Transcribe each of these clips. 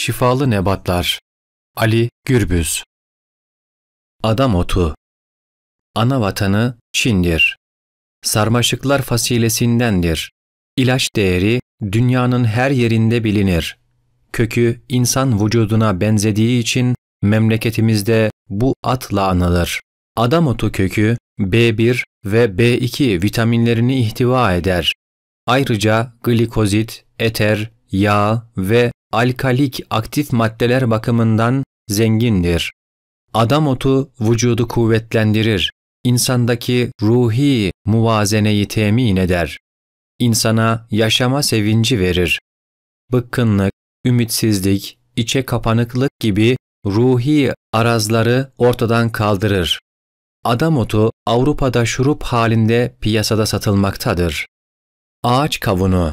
Şifalı Nebatlar Ali Gürbüz Adam Otu Ana vatanı Çin'dir. Sarmaşıklar fasilesindendir. İlaç değeri dünyanın her yerinde bilinir. Kökü insan vücuduna benzediği için memleketimizde bu atla anılır. Adam otu kökü B1 ve B2 vitaminlerini ihtiva eder. Ayrıca glikozit, eter, yağ ve alkalik aktif maddeler bakımından zengindir. Adam otu vücudu kuvvetlendirir, insandaki ruhi muvazeneyi temin eder. İnsana yaşama sevinci verir. Bıkkınlık, ümitsizlik, içe kapanıklık gibi ruhi arazları ortadan kaldırır. Adam otu Avrupa'da şurup halinde piyasada satılmaktadır. Ağaç kavunu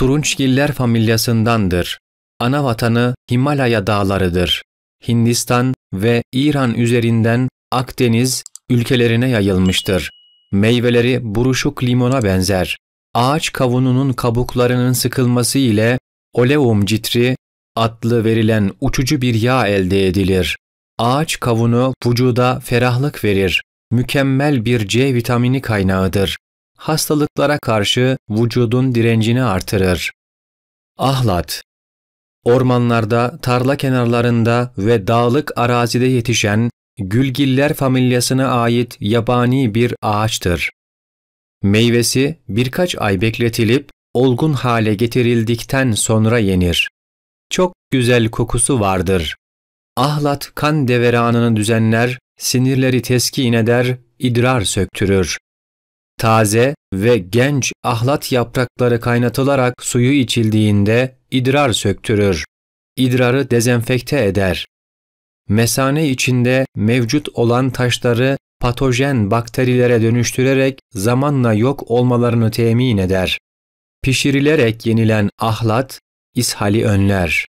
Turunçgiller familyasındandır. Ana vatanı Himalaya dağlarıdır. Hindistan ve İran üzerinden Akdeniz ülkelerine yayılmıştır. Meyveleri buruşuk limona benzer. Ağaç kavununun kabuklarının sıkılması ile oleum citri adlı verilen uçucu bir yağ elde edilir. Ağaç kavunu vücuda ferahlık verir. Mükemmel bir C vitamini kaynağıdır hastalıklara karşı vücudun direncini artırır. Ahlat Ormanlarda, tarla kenarlarında ve dağlık arazide yetişen gülgiller familyasına ait yabani bir ağaçtır. Meyvesi birkaç ay bekletilip olgun hale getirildikten sonra yenir. Çok güzel kokusu vardır. Ahlat kan deveranını düzenler, sinirleri teskin eder, idrar söktürür. Taze ve genç ahlat yaprakları kaynatılarak suyu içildiğinde idrar söktürür. İdrarı dezenfekte eder. Mesane içinde mevcut olan taşları patojen bakterilere dönüştürerek zamanla yok olmalarını temin eder. Pişirilerek yenilen ahlat ishali önler.